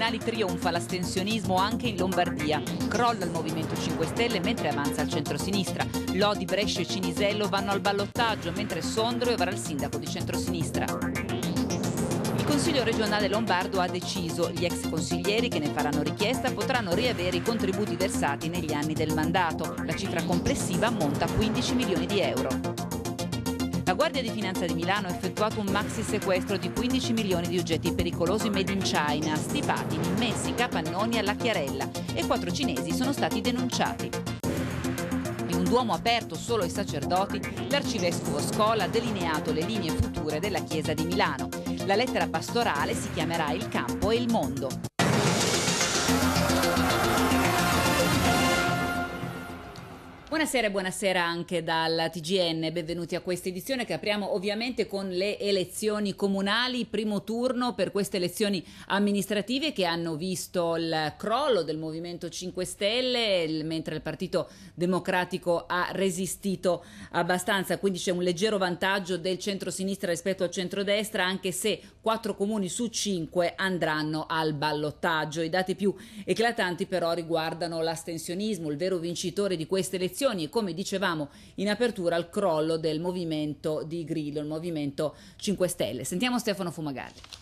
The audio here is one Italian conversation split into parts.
comunali trionfa l'astensionismo anche in Lombardia. Crolla il Movimento 5 Stelle mentre avanza il centrosinistra. Lodi, Brescia e Cinisello vanno al ballottaggio mentre Sondrio avrà il sindaco di centrosinistra. Il Consiglio regionale lombardo ha deciso gli ex consiglieri che ne faranno richiesta potranno riavere i contributi versati negli anni del mandato. La cifra complessiva ammonta a 15 milioni di euro. La Guardia di Finanza di Milano ha effettuato un maxi sequestro di 15 milioni di oggetti pericolosi made in China, stipati in immensi capannoni alla Chiarella e quattro cinesi sono stati denunciati In un duomo aperto solo ai sacerdoti, l'arcivescovo Scola ha delineato le linee future della Chiesa di Milano. La lettera pastorale si chiamerà Il campo e il mondo. Buonasera e buonasera anche dal TGN, benvenuti a questa edizione che apriamo ovviamente con le elezioni comunali, primo turno per queste elezioni amministrative che hanno visto il crollo del Movimento 5 Stelle, il, mentre il Partito Democratico ha resistito abbastanza, quindi c'è un leggero vantaggio del centro-sinistra rispetto al centro-destra, anche se quattro comuni su cinque andranno al ballottaggio. I dati più eclatanti però riguardano l'astensionismo, il vero vincitore di queste elezioni reazioni e come dicevamo in apertura al crollo del movimento di Grillo, il Movimento 5 Stelle. Sentiamo Stefano Fumagalli.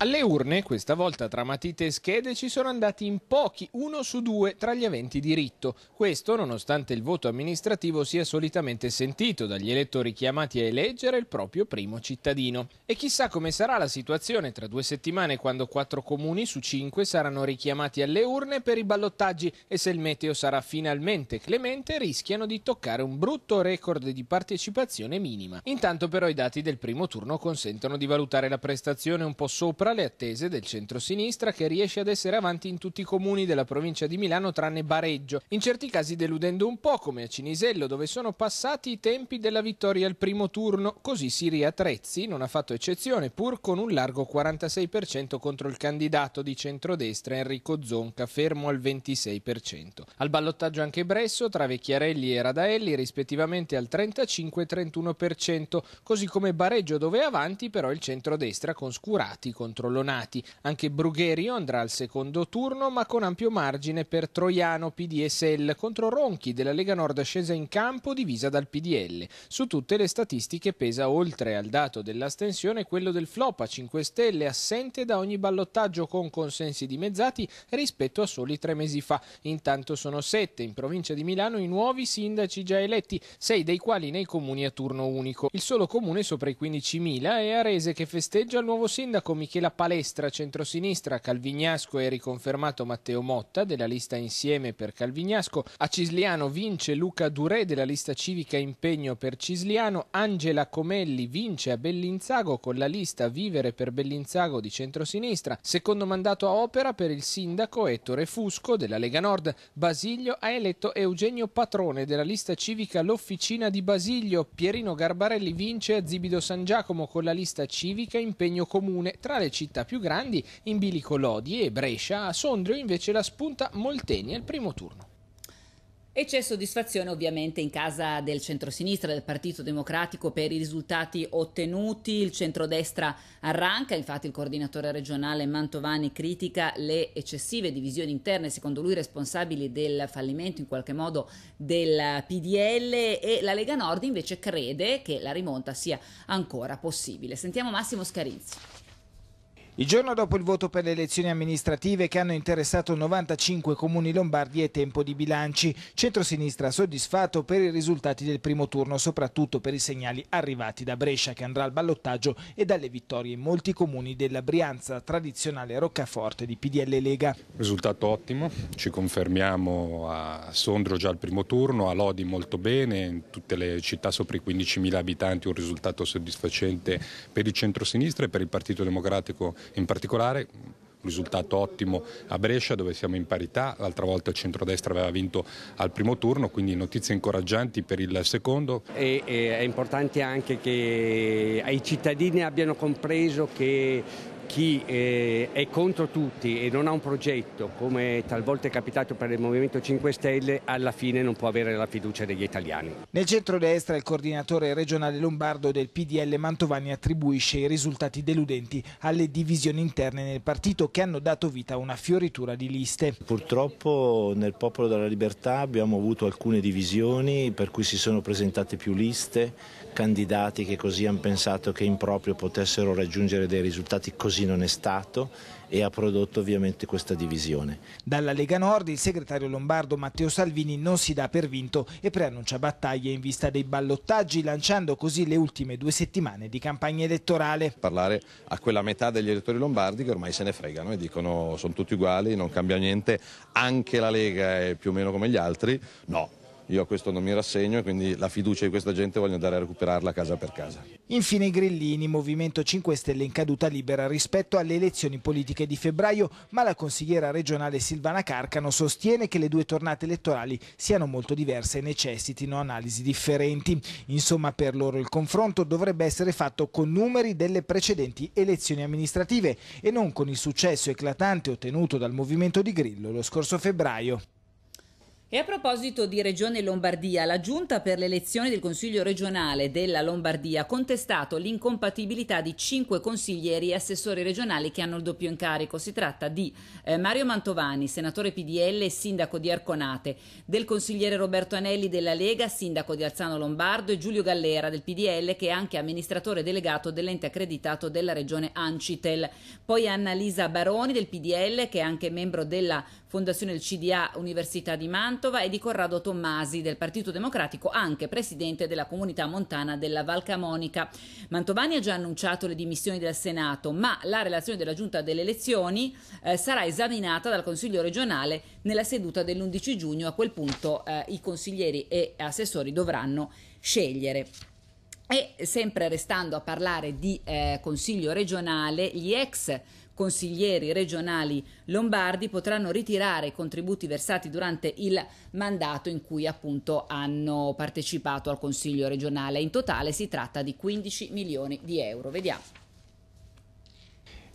Alle urne, questa volta tra matite e schede, ci sono andati in pochi, uno su due, tra gli aventi diritto. Questo nonostante il voto amministrativo sia solitamente sentito dagli elettori chiamati a eleggere il proprio primo cittadino. E chissà come sarà la situazione tra due settimane quando quattro comuni su cinque saranno richiamati alle urne per i ballottaggi e se il meteo sarà finalmente clemente rischiano di toccare un brutto record di partecipazione minima. Intanto però i dati del primo turno consentono di valutare la prestazione un po' sopra sopra le attese del centro-sinistra che riesce ad essere avanti in tutti i comuni della provincia di Milano tranne Bareggio, in certi casi deludendo un po' come a Cinisello dove sono passati i tempi della vittoria al primo turno, così Siria Trezzi non ha fatto eccezione pur con un largo 46% contro il candidato di centrodestra Enrico Zonca fermo al 26%. Al ballottaggio anche Bresso tra Vecchiarelli e Radaelli rispettivamente al 35 31%, così come Bareggio dove è avanti però il centrodestra con Scurati con contro Lonati. Anche Brugherio andrà al secondo turno, ma con ampio margine per Troiano PDSL contro Ronchi della Lega Nord scesa in campo divisa dal PDL. Su tutte le statistiche pesa oltre al dato dell'astensione quello del flop a 5 Stelle assente da ogni ballottaggio con consensi dimezzati rispetto a soli tre mesi fa. Intanto sono sette in provincia di Milano i nuovi sindaci già eletti, sei dei quali nei comuni a turno unico. Il solo comune sopra i 15.000 è Arese che festeggia il nuovo sindaco Michele nella palestra centrosinistra Calvignasco è riconfermato Matteo Motta della lista Insieme per Calvignasco, a Cisliano vince Luca Durè della lista civica Impegno per Cisliano, Angela Comelli vince a Bellinzago con la lista Vivere per Bellinzago di centrosinistra, secondo mandato a opera per il sindaco Ettore Fusco della Lega Nord, Basilio ha eletto Eugenio Patrone della lista civica L'Officina di Basilio, Pierino Garbarelli vince a Zibido San Giacomo con la lista civica Impegno Comune tra le città più grandi, in bilico Lodi e Brescia, a Sondrio invece la spunta Molteni al primo turno. E c'è soddisfazione ovviamente in casa del centrosinistra, del Partito Democratico per i risultati ottenuti. Il centrodestra arranca, infatti il coordinatore regionale Mantovani critica le eccessive divisioni interne, secondo lui responsabili del fallimento in qualche modo del PDL e la Lega Nord invece crede che la rimonta sia ancora possibile. Sentiamo Massimo Scarinzi. Il giorno dopo il voto per le elezioni amministrative che hanno interessato 95 comuni lombardi è tempo di bilanci. Centrosinistra soddisfatto per i risultati del primo turno, soprattutto per i segnali arrivati da Brescia che andrà al ballottaggio e dalle vittorie in molti comuni della Brianza, tradizionale roccaforte di PDL Lega. Risultato ottimo, ci confermiamo a Sondrio già al primo turno, a Lodi molto bene, in tutte le città sopra i 15.000 abitanti un risultato soddisfacente per il centrosinistra e per il Partito Democratico in particolare risultato ottimo a Brescia dove siamo in parità, l'altra volta il centrodestra aveva vinto al primo turno, quindi notizie incoraggianti per il secondo. E, e è importante anche che i cittadini abbiano compreso che chi eh, è contro tutti e non ha un progetto, come talvolta è capitato per il Movimento 5 Stelle, alla fine non può avere la fiducia degli italiani. Nel centrodestra il coordinatore regionale lombardo del PDL Mantovani attribuisce i risultati deludenti alle divisioni interne nel partito che hanno dato vita a una fioritura di liste. Purtroppo nel Popolo della Libertà abbiamo avuto alcune divisioni per cui si sono presentate più liste, candidati che così hanno pensato che in proprio potessero raggiungere dei risultati così così non è stato e ha prodotto ovviamente questa divisione. Dalla Lega Nord il segretario lombardo Matteo Salvini non si dà per vinto e preannuncia battaglie in vista dei ballottaggi lanciando così le ultime due settimane di campagna elettorale. Parlare a quella metà degli elettori lombardi che ormai se ne fregano e dicono sono tutti uguali, non cambia niente, anche la Lega è più o meno come gli altri, no, io a questo non mi rassegno e quindi la fiducia di questa gente voglio andare a recuperarla casa per casa. Infine i grillini, Movimento 5 Stelle in caduta libera rispetto alle elezioni politiche di febbraio, ma la consigliera regionale Silvana Carcano sostiene che le due tornate elettorali siano molto diverse e necessitino analisi differenti. Insomma, per loro il confronto dovrebbe essere fatto con numeri delle precedenti elezioni amministrative e non con il successo eclatante ottenuto dal movimento di Grillo lo scorso febbraio. E a proposito di Regione Lombardia, la Giunta per le elezioni del Consiglio regionale della Lombardia ha contestato l'incompatibilità di cinque consiglieri e assessori regionali che hanno il doppio incarico. Si tratta di eh, Mario Mantovani, senatore PDL e sindaco di Arconate, del consigliere Roberto Anelli della Lega, sindaco di Alzano Lombardo e Giulio Gallera del PDL che è anche amministratore delegato dell'ente accreditato della Regione Ancitel. Poi Annalisa Baroni del PDL che è anche membro della Fondazione del CDA Università di Manta Mantova e di Corrado Tommasi del Partito Democratico, anche presidente della comunità montana della Val Camonica. Mantovani ha già annunciato le dimissioni del Senato, ma la relazione della Giunta delle elezioni eh, sarà esaminata dal Consiglio regionale nella seduta dell'11 giugno. A quel punto eh, i consiglieri e assessori dovranno scegliere. E sempre restando a parlare di eh, Consiglio regionale, gli ex consiglieri regionali lombardi potranno ritirare i contributi versati durante il mandato in cui appunto hanno partecipato al Consiglio regionale. In totale si tratta di 15 milioni di euro. Vediamo.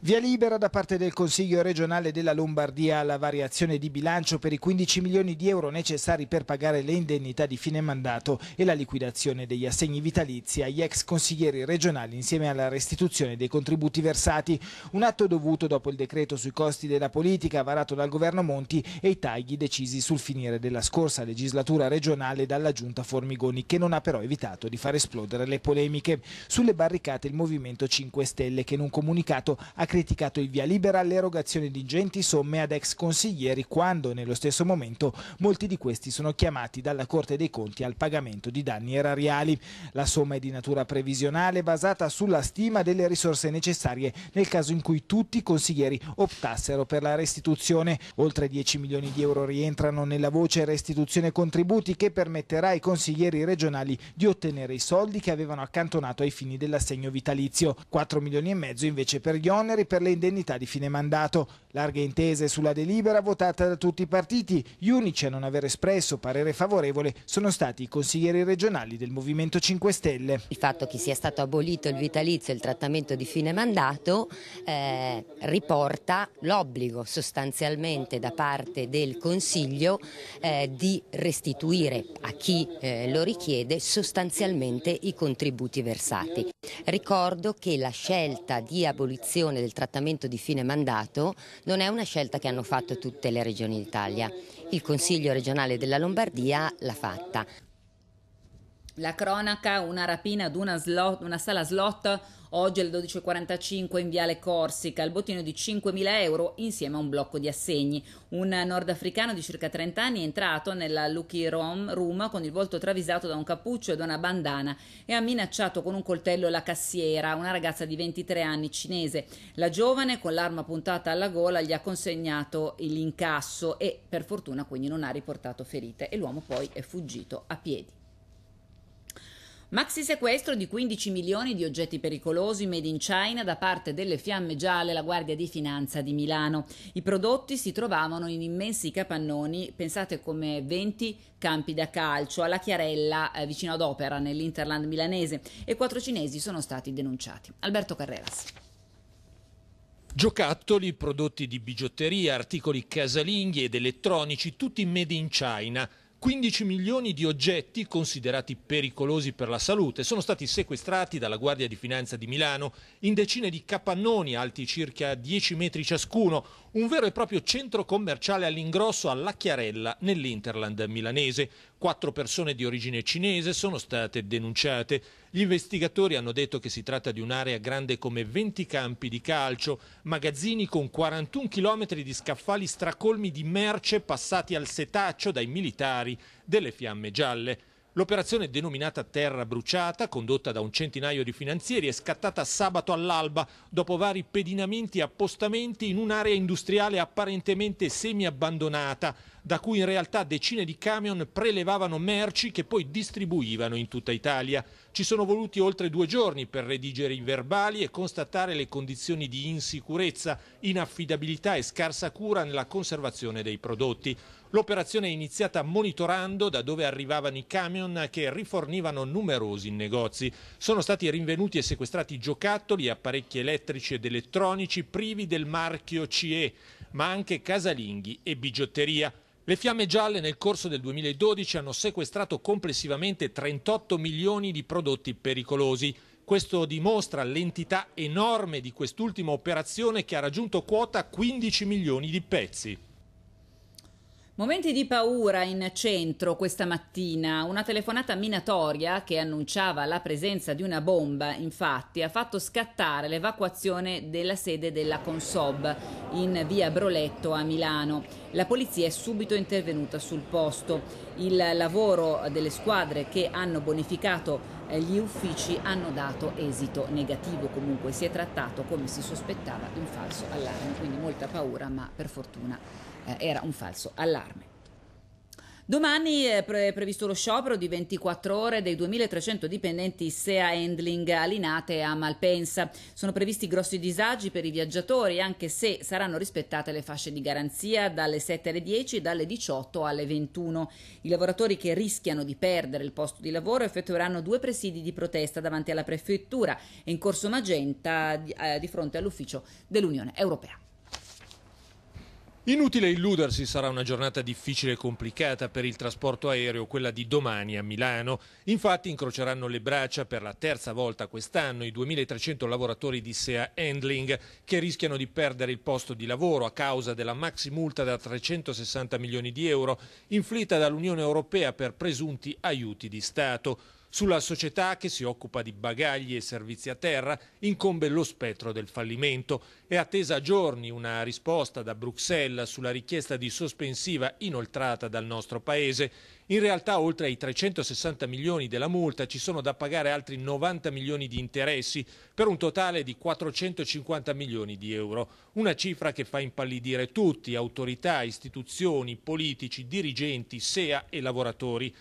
Via libera da parte del Consiglio regionale della Lombardia alla variazione di bilancio per i 15 milioni di euro necessari per pagare le indennità di fine mandato e la liquidazione degli assegni vitalizi agli ex consiglieri regionali insieme alla restituzione dei contributi versati. Un atto dovuto dopo il decreto sui costi della politica varato dal governo Monti e i tagli decisi sul finire della scorsa legislatura regionale dalla giunta Formigoni che non ha però evitato di far esplodere le polemiche. Sulle barricate il Movimento 5 Stelle che in un comunicato ha criticato il via libera all'erogazione di ingenti somme ad ex consiglieri quando nello stesso momento molti di questi sono chiamati dalla Corte dei Conti al pagamento di danni erariali. La somma è di natura previsionale basata sulla stima delle risorse necessarie nel caso in cui tutti i consiglieri optassero per la restituzione. Oltre 10 milioni di euro rientrano nella voce restituzione contributi che permetterà ai consiglieri regionali di ottenere i soldi che avevano accantonato ai fini dell'assegno vitalizio. 4 milioni e mezzo invece per gli oneri parlamentari per le indennità di fine mandato. Larghe intese sulla delibera votata da tutti i partiti. Gli unici a non aver espresso parere favorevole sono stati i consiglieri regionali del Movimento 5 Stelle. Il fatto che sia stato abolito il vitalizio e il trattamento di fine mandato eh, riporta l'obbligo sostanzialmente da parte del Consiglio eh, di restituire a chi eh, lo richiede sostanzialmente i contributi versati. Ricordo che la scelta di abolizione del del trattamento di fine mandato non è una scelta che hanno fatto tutte le regioni d'Italia. Il Consiglio regionale della Lombardia l'ha fatta. La cronaca, una rapina ad una, slot, una sala slot Oggi alle 12.45 in Viale Corsica il bottino di 5.000 euro insieme a un blocco di assegni. Un nordafricano di circa 30 anni è entrato nella Lucky Rom Room con il volto travisato da un cappuccio e da una bandana e ha minacciato con un coltello la cassiera, una ragazza di 23 anni cinese. La giovane con l'arma puntata alla gola gli ha consegnato l'incasso e per fortuna quindi non ha riportato ferite e l'uomo poi è fuggito a piedi. Maxi sequestro di 15 milioni di oggetti pericolosi made in China da parte delle Fiamme Gialle, la Guardia di Finanza di Milano. I prodotti si trovavano in immensi capannoni, pensate come 20 campi da calcio, alla Chiarella eh, vicino ad Opera, nell'Interland milanese, e quattro cinesi sono stati denunciati. Alberto Carreras. Giocattoli, prodotti di bigiotteria, articoli casalinghi ed elettronici, tutti made in China. 15 milioni di oggetti considerati pericolosi per la salute sono stati sequestrati dalla Guardia di Finanza di Milano in decine di capannoni alti circa 10 metri ciascuno, un vero e proprio centro commerciale all'ingrosso alla Chiarella nell'Interland milanese. Quattro persone di origine cinese sono state denunciate. Gli investigatori hanno detto che si tratta di un'area grande come 20 campi di calcio, magazzini con 41 chilometri di scaffali stracolmi di merce passati al setaccio dai militari delle fiamme gialle. L'operazione denominata Terra Bruciata, condotta da un centinaio di finanzieri, è scattata sabato all'alba dopo vari pedinamenti e appostamenti in un'area industriale apparentemente semi-abbandonata da cui in realtà decine di camion prelevavano merci che poi distribuivano in tutta Italia. Ci sono voluti oltre due giorni per redigere i verbali e constatare le condizioni di insicurezza, inaffidabilità e scarsa cura nella conservazione dei prodotti. L'operazione è iniziata monitorando da dove arrivavano i camion che rifornivano numerosi negozi. Sono stati rinvenuti e sequestrati giocattoli, apparecchi elettrici ed elettronici privi del marchio CE, ma anche casalinghi e bigiotteria. Le fiamme gialle nel corso del 2012 hanno sequestrato complessivamente 38 milioni di prodotti pericolosi. Questo dimostra l'entità enorme di quest'ultima operazione che ha raggiunto quota 15 milioni di pezzi. Momenti di paura in centro questa mattina. Una telefonata minatoria che annunciava la presenza di una bomba, infatti, ha fatto scattare l'evacuazione della sede della Consob in via Broletto a Milano. La polizia è subito intervenuta sul posto. Il lavoro delle squadre che hanno bonificato gli uffici hanno dato esito negativo, comunque si è trattato come si sospettava di un falso allarme, quindi molta paura ma per fortuna eh, era un falso allarme. Domani è pre- previsto lo sciopero di 24 ore dei 2.300 dipendenti SEA Handling a Linate e a Malpensa. Sono previsti grossi disagi per i viaggiatori, anche se saranno rispettate le fasce di garanzia dalle 7 alle 10 e dalle 18 alle 21. I lavoratori che rischiano di perdere il posto di lavoro effettueranno due presidi di protesta davanti alla prefettura e in corso Magenta di, eh, di fronte all'ufficio dell'Unione Europea. Inutile illudersi, sarà una giornata difficile e complicata per il trasporto aereo, quella di domani a Milano. Infatti incroceranno le braccia per la terza volta quest'anno i 2.300 lavoratori di SEA Handling che rischiano di perdere il posto di lavoro a causa della maxi multa da 360 milioni di euro inflitta dall'Unione Europea per presunti aiuti di Stato. Sulla società che si occupa di bagagli e servizi a terra incombe lo spettro del fallimento. È attesa a giorni una risposta da Bruxelles sulla richiesta di sospensiva inoltrata dal nostro Paese. In realtà oltre ai 360 milioni della multa ci sono da pagare altri 90 milioni di interessi per un totale di 450 milioni di euro. Una cifra che fa impallidire tutti, autorità, istituzioni, politici, dirigenti, SEA e lavoratori.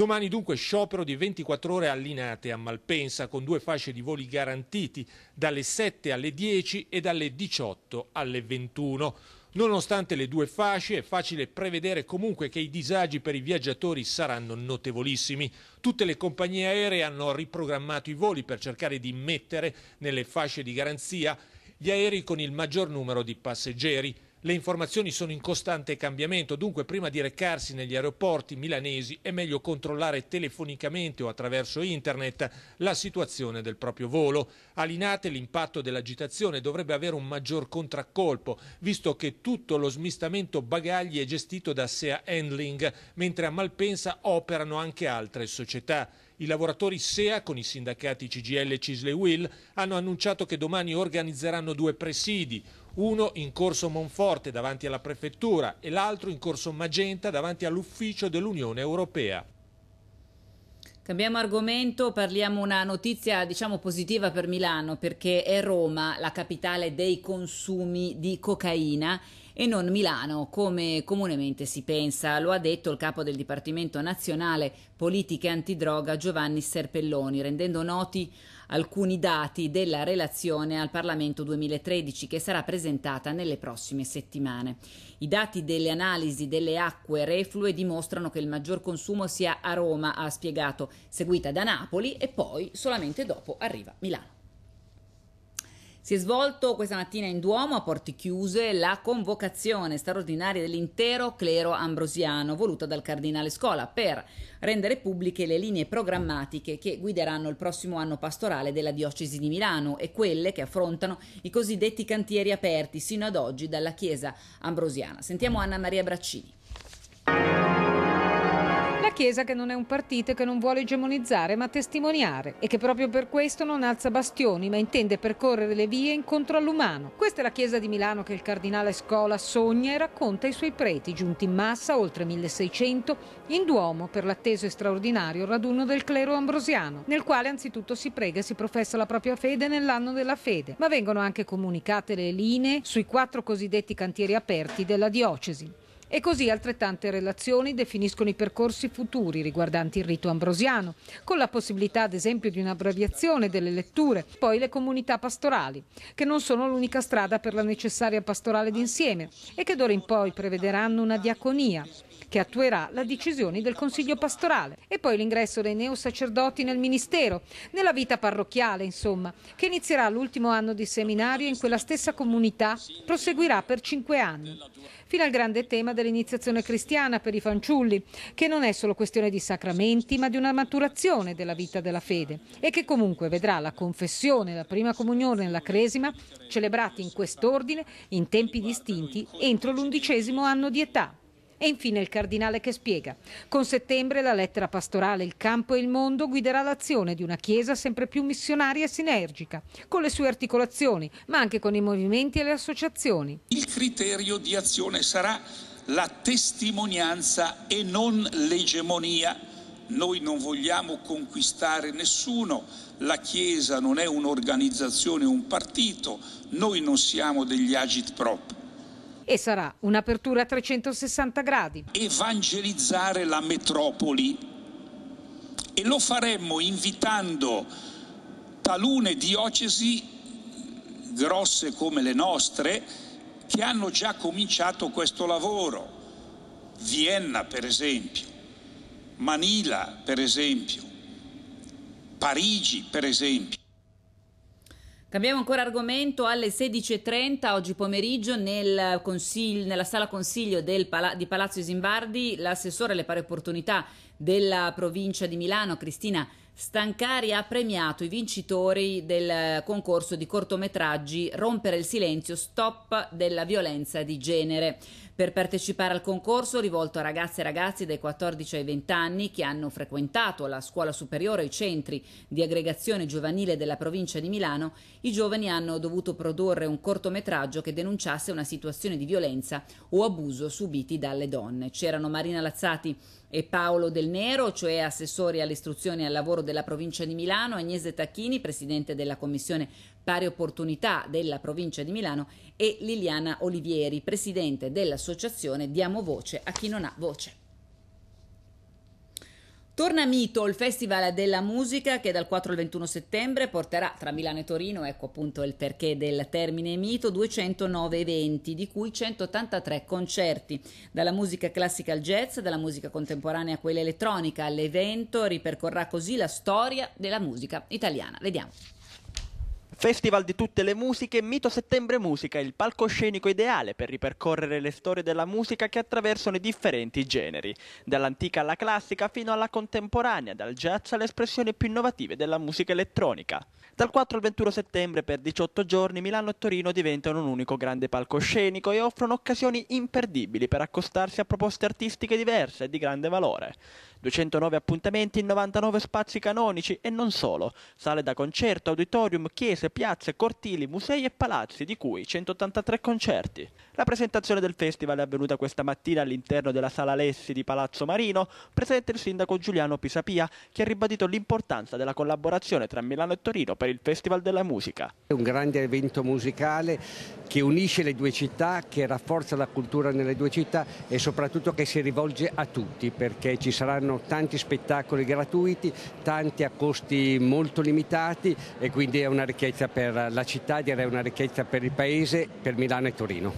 Domani dunque sciopero di 24 ore allinate a Malpensa con due fasce di voli garantiti dalle 7 alle 10 e dalle 18 alle 21. Nonostante le due fasce è facile prevedere comunque che i disagi per i viaggiatori saranno notevolissimi. Tutte le compagnie aeree hanno riprogrammato i voli per cercare di mettere nelle fasce di garanzia gli aerei con il maggior numero di passeggeri. Le informazioni sono in costante cambiamento, dunque prima di recarsi negli aeroporti milanesi è meglio controllare telefonicamente o attraverso internet la situazione del proprio volo. A Linate l'impatto dell'agitazione dovrebbe avere un maggior contraccolpo, visto che tutto lo smistamento bagagli è gestito da SEA Handling, mentre a Malpensa operano anche altre società. I lavoratori SEA con i sindacati CGL e Cisle Will hanno annunciato che domani organizzeranno due presidi, uno in corso Monforte davanti alla prefettura e l'altro in corso Magenta davanti all'ufficio dell'Unione Europea. Cambiamo argomento, parliamo una notizia diciamo positiva per Milano perché è Roma la capitale dei consumi di cocaina e non Milano come comunemente si pensa, lo ha detto il capo del Dipartimento Nazionale Politiche Antidroga Giovanni Serpelloni, rendendo noti alcuni dati della relazione al Parlamento 2013 che sarà presentata nelle prossime settimane. I dati delle analisi delle acque reflue dimostrano che il maggior consumo sia a Roma, ha spiegato, seguita da Napoli e poi solamente dopo arriva Milano. Si è svolto questa mattina in Duomo a porti chiuse la convocazione straordinaria dell'intero clero ambrosiano voluta dal cardinale Scola per rendere pubbliche le linee programmatiche che guideranno il prossimo anno pastorale della diocesi di Milano e quelle che affrontano i cosiddetti cantieri aperti sino ad oggi dalla chiesa ambrosiana. Sentiamo Anna Maria Braccini. Chiesa che non è un partito e che non vuole egemonizzare ma testimoniare e che proprio per questo non alza bastioni ma intende percorrere le vie incontro all'umano. Questa è la Chiesa di Milano che il Cardinale Scola sogna e racconta ai suoi preti giunti in massa oltre 1600 in Duomo per l'atteso e straordinario raduno del clero ambrosiano nel quale anzitutto si prega e si professa la propria fede nell'anno della fede ma vengono anche comunicate le linee sui quattro cosiddetti cantieri aperti della diocesi. E così altrettante relazioni definiscono i percorsi futuri riguardanti il rito ambrosiano, con la possibilità ad esempio di un'abbreviazione delle letture, poi le comunità pastorali, che non sono l'unica strada per la necessaria pastorale d'insieme e che d'ora in poi prevederanno una diaconia che attuerà la decisione del Consiglio pastorale e poi l'ingresso dei neosacerdoti nel Ministero, nella vita parrocchiale insomma, che inizierà l'ultimo anno di seminario in quella stessa comunità, proseguirà per cinque anni fino al grande tema dell'iniziazione cristiana per i fanciulli, che non è solo questione di sacramenti, ma di una maturazione della vita della fede e che comunque vedrà la confessione, la prima comunione e la cresima celebrati in quest'ordine in tempi distinti entro l'undicesimo anno di età. E infine il cardinale che spiega. Con settembre la lettera pastorale Il campo e il mondo guiderà l'azione di una Chiesa sempre più missionaria e sinergica, con le sue articolazioni, ma anche con i movimenti e le associazioni. Il criterio di azione sarà la testimonianza e non l'egemonia. Noi non vogliamo conquistare nessuno, la Chiesa non è un'organizzazione, un partito, noi non siamo degli agit prop e sarà un'apertura a 360 gradi. Evangelizzare la metropoli e lo faremmo invitando talune diocesi grosse come le nostre che hanno già cominciato questo lavoro. Vienna per esempio, Manila per esempio, Parigi per esempio. Cambiamo ancora argomento alle 16.30 oggi pomeriggio nel nella sala consiglio Pala di Palazzo Isimbardi l'assessore alle pari opportunità della provincia di Milano Cristina Stancari ha premiato i vincitori del concorso di cortometraggi Rompere il silenzio, stop della violenza di genere. Per partecipare al concorso rivolto a ragazze e ragazzi dai 14 ai 20 anni che hanno frequentato la scuola superiore e i centri di aggregazione giovanile della provincia di Milano, i giovani hanno dovuto produrre un cortometraggio che denunciasse una situazione di violenza o abuso subiti dalle donne. C'erano Marina Lazzati e Paolo Del Nero, cioè assessori all'istruzione e al lavoro della provincia di Milano, Agnese Tacchini, presidente della commissione pari opportunità della provincia di Milano e Liliana Olivieri, presidente dell'associazione Diamo Voce a chi non ha voce. Torna Mito, il Festival della Musica che dal 4 al 21 settembre porterà tra Milano e Torino, ecco appunto il perché del termine Mito, 209 eventi, di cui 183 concerti, dalla musica classica al jazz, dalla musica contemporanea a quella elettronica. L'evento ripercorrerà così la storia della musica italiana. Vediamo. Festival di tutte le musiche, Mito Settembre Musica è il palcoscenico ideale per ripercorrere le storie della musica che attraversano i differenti generi, dall'antica alla classica fino alla contemporanea, dal jazz alle espressioni più innovative della musica elettronica. Dal 4 al 21 settembre per 18 giorni Milano e Torino diventano un unico grande palcoscenico e offrono occasioni imperdibili per accostarsi a proposte artistiche diverse e di grande valore. 209 appuntamenti in 99 spazi canonici e non solo, sale da concerto, auditorium, chiese, piazze, cortili, musei e palazzi, di cui 183 concerti. La presentazione del festival è avvenuta questa mattina all'interno della Sala Lessi di Palazzo Marino, presente il sindaco Giuliano Pisapia, che ha ribadito l'importanza della collaborazione tra Milano e Torino per il Festival della Musica. È un grande evento musicale che unisce le due città, che rafforza la cultura nelle due città e soprattutto che si rivolge a tutti perché ci saranno tanti spettacoli gratuiti, tanti a costi molto limitati e quindi è una ricchezza per la città, direi una ricchezza per il paese, per Milano e Torino.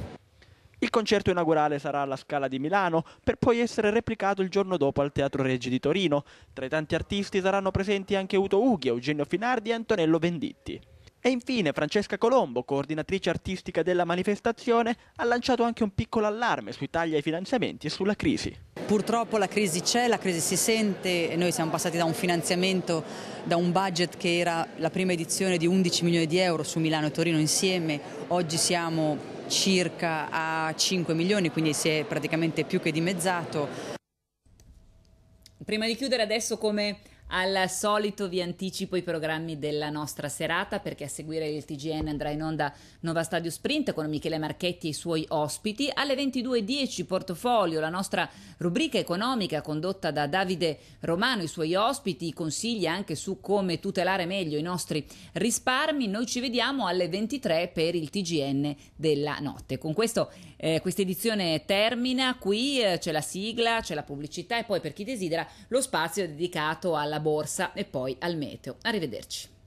Il concerto inaugurale sarà alla Scala di Milano, per poi essere replicato il giorno dopo al Teatro Reggi di Torino. Tra i tanti artisti saranno presenti anche Uto Ughi, Eugenio Finardi e Antonello Venditti. E infine Francesca Colombo, coordinatrice artistica della manifestazione, ha lanciato anche un piccolo allarme sui tagli ai finanziamenti e sulla crisi. Purtroppo la crisi c'è, la crisi si sente noi siamo passati da un finanziamento, da un budget che era la prima edizione di 11 milioni di euro su Milano e Torino insieme, oggi siamo circa a 5 milioni, quindi si è praticamente più che dimezzato. Prima di chiudere adesso come al solito vi anticipo i programmi della nostra serata perché a seguire il TGN andrà in onda Nova Stadio Sprint con Michele Marchetti e i suoi ospiti. Alle 22.10 Portofolio, la nostra rubrica economica condotta da Davide Romano, i suoi ospiti, i consigli anche su come tutelare meglio i nostri risparmi. Noi ci vediamo alle 23 per il TGN della notte. Con questo eh, questa edizione termina, qui eh, c'è la sigla, c'è la pubblicità e poi per chi desidera lo spazio dedicato alla borsa e poi al meteo. Arrivederci.